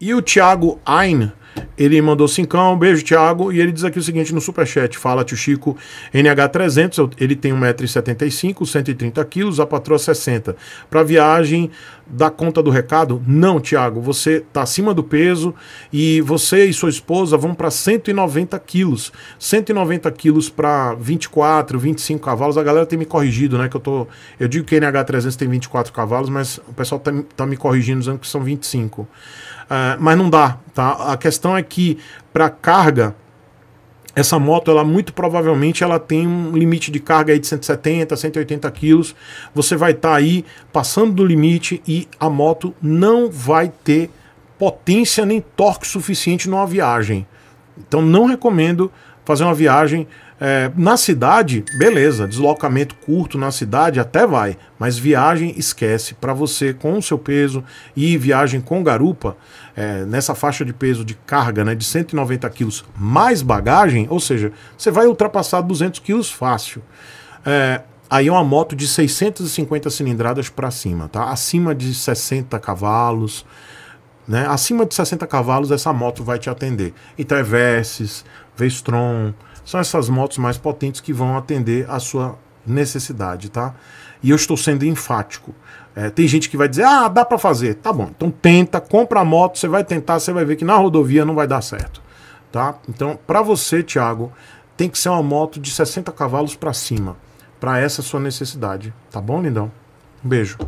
E o Thiago Ain ele mandou cincão, beijo, Thiago. E ele diz aqui o seguinte no superchat: fala, tio Chico, NH300, ele tem 1,75m, 130kg, a patroa 60. Para viagem, dá conta do recado? Não, Thiago, você tá acima do peso e você e sua esposa vão para 190 quilos. 190 quilos para 24, 25 cavalos. A galera tem me corrigido, né? Que eu tô. Eu digo que NH300 tem 24 cavalos, mas o pessoal tá, tá me corrigindo dizendo que são 25. Uh, ah, mas não dá, Tá? A questão é que para carga essa moto ela muito provavelmente ela tem um limite de carga aí de 170 180 quilos você vai estar tá aí passando do limite e a moto não vai ter potência nem torque suficiente numa viagem então não recomendo fazer uma viagem é, na cidade, beleza, deslocamento curto na cidade até vai, mas viagem esquece para você com o seu peso e viagem com garupa é, nessa faixa de peso de carga né, de 190 quilos mais bagagem, ou seja, você vai ultrapassar 200 quilos fácil. É, aí é uma moto de 650 cilindradas para cima, tá? Acima de 60 cavalos. Né? Acima de 60 cavalos, essa moto vai te atender. Então é Versys, Vestron, são essas motos mais potentes que vão atender a sua necessidade, tá? E eu estou sendo enfático. É, tem gente que vai dizer, ah, dá para fazer. Tá bom, então tenta, compra a moto, você vai tentar, você vai ver que na rodovia não vai dar certo, tá? Então, para você, Thiago, tem que ser uma moto de 60 cavalos para cima, para essa sua necessidade, tá bom, lindão? Um beijo.